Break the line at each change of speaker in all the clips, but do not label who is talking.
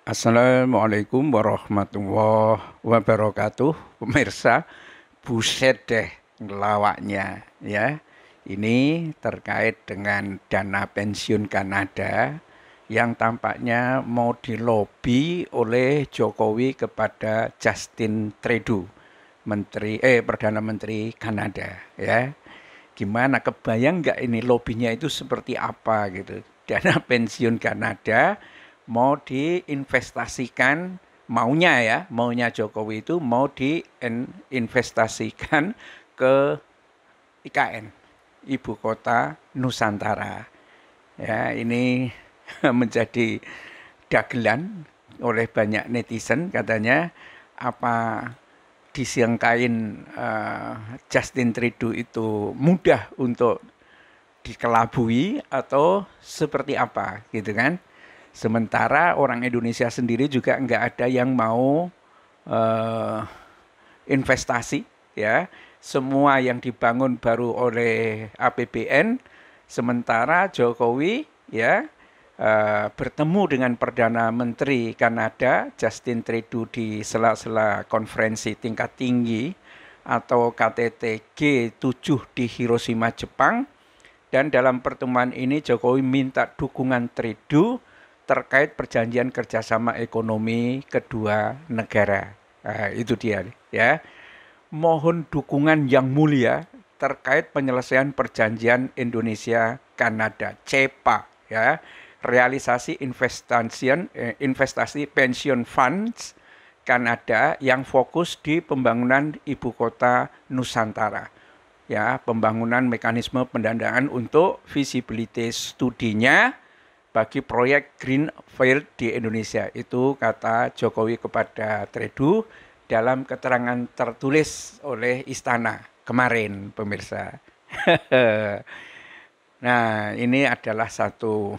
Assalamualaikum warahmatullahi wabarakatuh. Pemirsa, buset deh ngelawaknya ya. Ini terkait dengan dana pensiun Kanada yang tampaknya mau dilobi oleh Jokowi kepada Justin Trudeau, Menteri eh Perdana Menteri Kanada ya. Gimana kebayang nggak ini lobbynya itu seperti apa gitu. Dana pensiun Kanada mau diinvestasikan maunya ya, maunya Jokowi itu mau diinvestasikan ke IKN, ibu kota Nusantara. Ya, ini menjadi dagelan oleh banyak netizen katanya apa disiangkain uh, eh, Justin Trudeau itu mudah untuk dikelabui atau seperti apa gitu kan. Sementara orang Indonesia sendiri juga nggak ada yang mau uh, investasi, ya. Semua yang dibangun baru oleh APBN. Sementara Jokowi, ya, Uh, bertemu dengan Perdana Menteri Kanada Justin Trudeau di sela-sela konferensi tingkat tinggi atau KTT G7 di Hiroshima, Jepang. Dan dalam pertemuan ini Jokowi minta dukungan Trudeau terkait perjanjian kerjasama ekonomi kedua negara. Nah, itu dia ya. Mohon dukungan yang mulia terkait penyelesaian perjanjian Indonesia Kanada CEPA ya. Realisasi investasi eh, investasi pension funds Kanada yang fokus di pembangunan ibu kota Nusantara. Ya, pembangunan mekanisme pendanaan untuk visibility studinya bagi proyek Green Field di Indonesia. Itu kata Jokowi kepada Tredu dalam keterangan tertulis oleh istana kemarin pemirsa. nah, ini adalah satu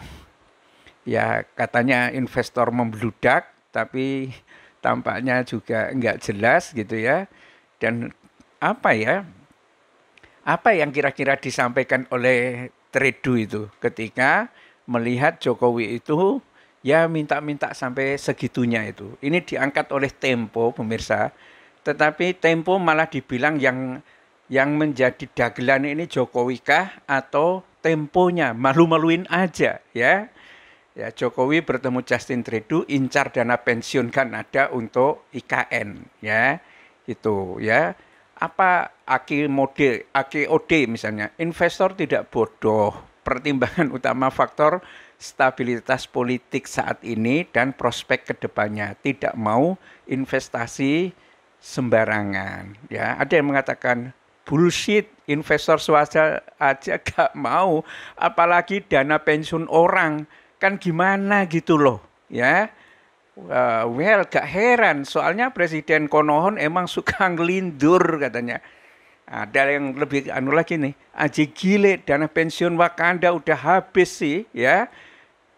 ya katanya investor membludak tapi tampaknya juga enggak jelas gitu ya. Dan apa ya? Apa yang kira-kira disampaikan oleh Tredu itu ketika melihat Jokowi itu ya minta-minta sampai segitunya itu. Ini diangkat oleh Tempo pemirsa, tetapi Tempo malah dibilang yang yang menjadi dagelan ini Jokowi kah atau temponya malu-maluin aja ya. Ya Jokowi bertemu Justin Trudeau incar dana pensiun kan ada untuk IKN ya. Itu ya. Apa AKI mode AKOD misalnya, investor tidak bodoh pertimbangan utama faktor stabilitas politik saat ini dan prospek kedepannya. Tidak mau investasi sembarangan. Ya, ada yang mengatakan bullshit investor swasta aja gak mau apalagi dana pensiun orang kan gimana gitu loh ya eh, well gak heran soalnya presiden Konohon emang suka ngelindur katanya ada yang lebih anu lagi nih, Aji Gile dana pensiun Wakanda udah habis sih ya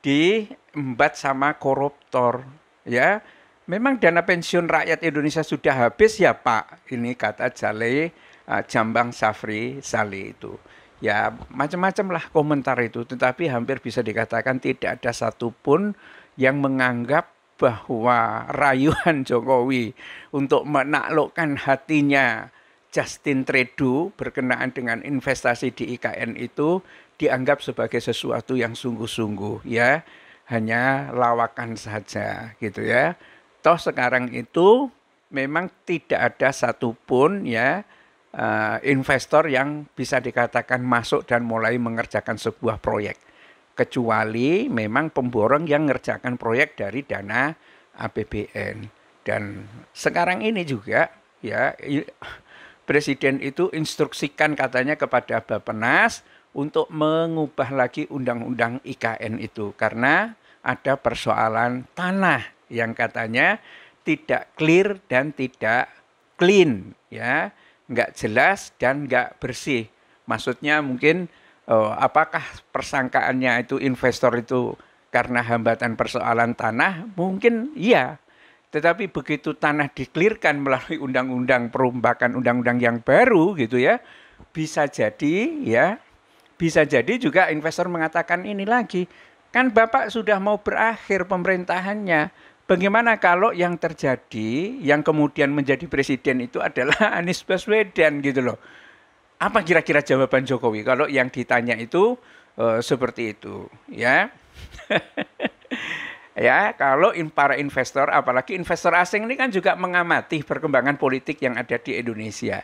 di embat sama koruptor ya. Memang dana pensiun rakyat Indonesia sudah habis ya Pak. Ini kata Jale uh, Jambang Safri Sale itu. Ya macam-macam lah komentar itu. Tetapi hampir bisa dikatakan tidak ada satupun yang menganggap bahwa rayuan Jokowi untuk menaklukkan hatinya Justin Trudeau berkenaan dengan investasi di IKN itu dianggap sebagai sesuatu yang sungguh-sungguh ya hanya lawakan saja gitu ya toh sekarang itu memang tidak ada satupun ya eh, investor yang bisa dikatakan masuk dan mulai mengerjakan sebuah proyek kecuali memang pemborong yang mengerjakan proyek dari dana APBN dan sekarang ini juga ya presiden itu instruksikan katanya kepada Bappenas untuk mengubah lagi undang-undang IKN itu karena ada persoalan tanah yang katanya tidak clear dan tidak clean ya nggak jelas dan nggak bersih maksudnya mungkin oh, apakah persangkaannya itu investor itu karena hambatan persoalan tanah mungkin iya tetapi begitu tanah dikelirkan melalui undang-undang perombakan undang-undang yang baru gitu ya, bisa jadi ya, bisa jadi juga investor mengatakan ini lagi, kan Bapak sudah mau berakhir pemerintahannya. Bagaimana kalau yang terjadi, yang kemudian menjadi presiden itu adalah Anies Baswedan gitu loh. Apa kira-kira jawaban Jokowi kalau yang ditanya itu uh, seperti itu ya? ya kalau in para investor apalagi investor asing ini kan juga mengamati perkembangan politik yang ada di Indonesia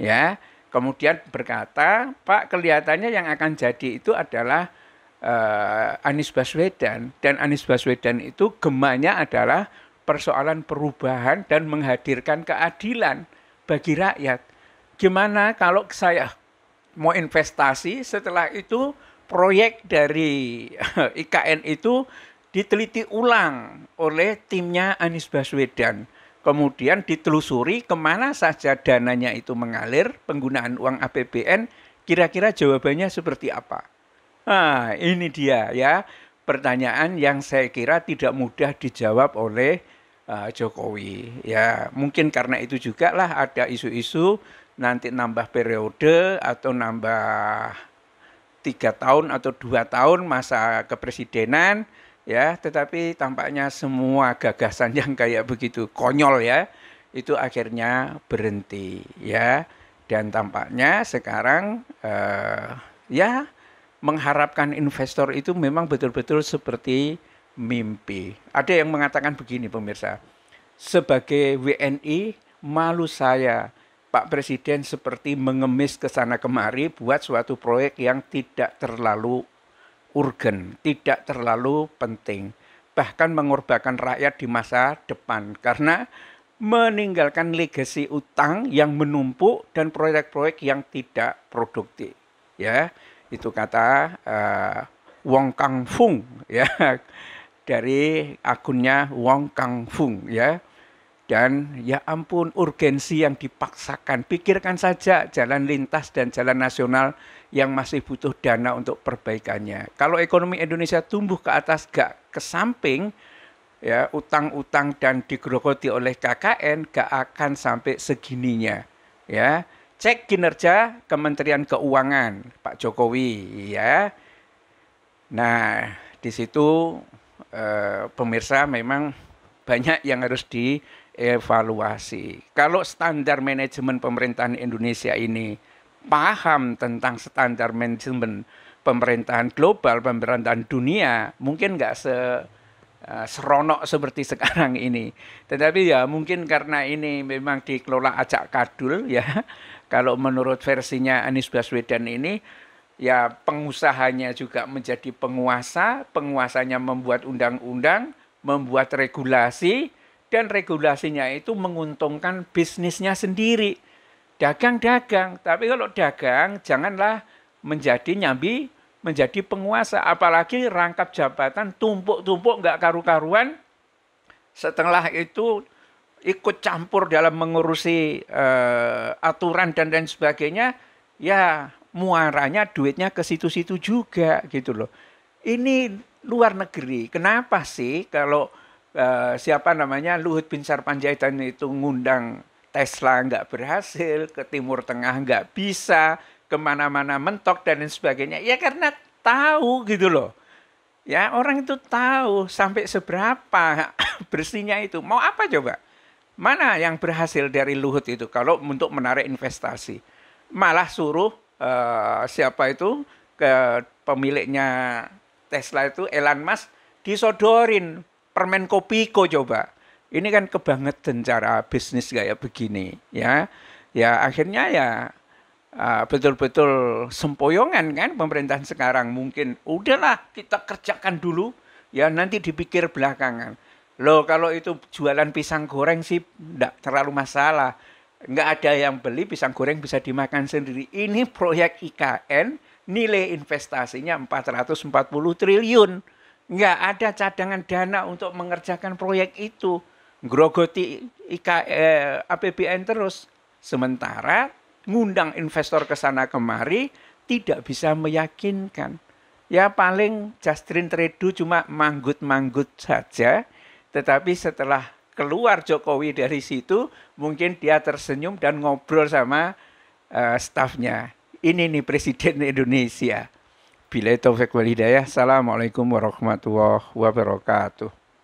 ya kemudian berkata Pak kelihatannya yang akan jadi itu adalah uh, Anies Baswedan dan Anies Baswedan itu gemanya adalah persoalan perubahan dan menghadirkan keadilan bagi rakyat gimana kalau saya mau investasi setelah itu proyek dari IKN itu diteliti ulang oleh timnya Anies Baswedan. Kemudian ditelusuri kemana saja dananya itu mengalir, penggunaan uang APBN, kira-kira jawabannya seperti apa. Nah, ini dia ya pertanyaan yang saya kira tidak mudah dijawab oleh uh, Jokowi. Ya, mungkin karena itu juga lah ada isu-isu nanti nambah periode atau nambah tiga tahun atau dua tahun masa kepresidenan ya tetapi tampaknya semua gagasan yang kayak begitu konyol ya itu akhirnya berhenti ya dan tampaknya sekarang uh, ya mengharapkan investor itu memang betul-betul seperti mimpi ada yang mengatakan begini pemirsa sebagai WNI malu saya Pak Presiden seperti mengemis ke sana kemari buat suatu proyek yang tidak terlalu urgen, tidak terlalu penting, bahkan mengorbankan rakyat di masa depan karena meninggalkan legasi utang yang menumpuk dan proyek-proyek yang tidak produktif. Ya, itu kata uh, Wong Kang Fung ya dari akunnya Wong Kang Fung ya. Dan ya ampun urgensi yang dipaksakan. Pikirkan saja jalan lintas dan jalan nasional yang masih butuh dana untuk perbaikannya. Kalau ekonomi Indonesia tumbuh ke atas gak ke samping, ya utang-utang dan digerogoti oleh KKN gak akan sampai segininya. Ya, cek kinerja Kementerian Keuangan Pak Jokowi ya. Nah, di situ eh, pemirsa memang banyak yang harus di evaluasi. Kalau standar manajemen pemerintahan Indonesia ini paham tentang standar manajemen pemerintahan global, pemerintahan dunia, mungkin nggak se eh, seronok seperti sekarang ini. Tetapi ya mungkin karena ini memang dikelola acak kadul ya. Kalau menurut versinya Anies Baswedan ini ya pengusahanya juga menjadi penguasa, penguasanya membuat undang-undang, membuat regulasi, dan regulasinya itu menguntungkan bisnisnya sendiri. Dagang-dagang, tapi kalau dagang janganlah menjadi nyambi, menjadi penguasa. Apalagi rangkap jabatan tumpuk-tumpuk nggak karu-karuan. Setelah itu ikut campur dalam mengurusi uh, aturan dan lain sebagainya, ya muaranya duitnya ke situ-situ juga gitu loh. Ini luar negeri. Kenapa sih kalau Eh, siapa namanya Luhut bin Sarpanjaitan itu ngundang Tesla nggak berhasil, ke Timur Tengah nggak bisa, kemana-mana mentok dan lain sebagainya. Ya karena tahu gitu loh. Ya orang itu tahu sampai seberapa bersihnya itu. Mau apa coba? Mana yang berhasil dari Luhut itu kalau untuk menarik investasi? Malah suruh uh, siapa itu ke pemiliknya Tesla itu Elon Musk disodorin permen kok coba. Ini kan kebangetan cara bisnis kayak begini, ya. Ya akhirnya ya ah, betul-betul uh, sempoyongan kan pemerintahan sekarang mungkin udahlah kita kerjakan dulu ya nanti dipikir belakangan loh kalau itu jualan pisang goreng sih tidak terlalu masalah nggak ada yang beli pisang goreng bisa dimakan sendiri ini proyek IKN nilai investasinya 440 triliun nggak ada cadangan dana untuk mengerjakan proyek itu. Grogoti IK, eh, APBN terus. Sementara ngundang investor ke sana kemari tidak bisa meyakinkan. Ya paling Justin Trudeau cuma manggut-manggut saja. Tetapi setelah keluar Jokowi dari situ, mungkin dia tersenyum dan ngobrol sama uh, eh, stafnya. Ini nih Presiden Indonesia. Bila itu wal Hidayah. Assalamualaikum warahmatullahi wabarakatuh.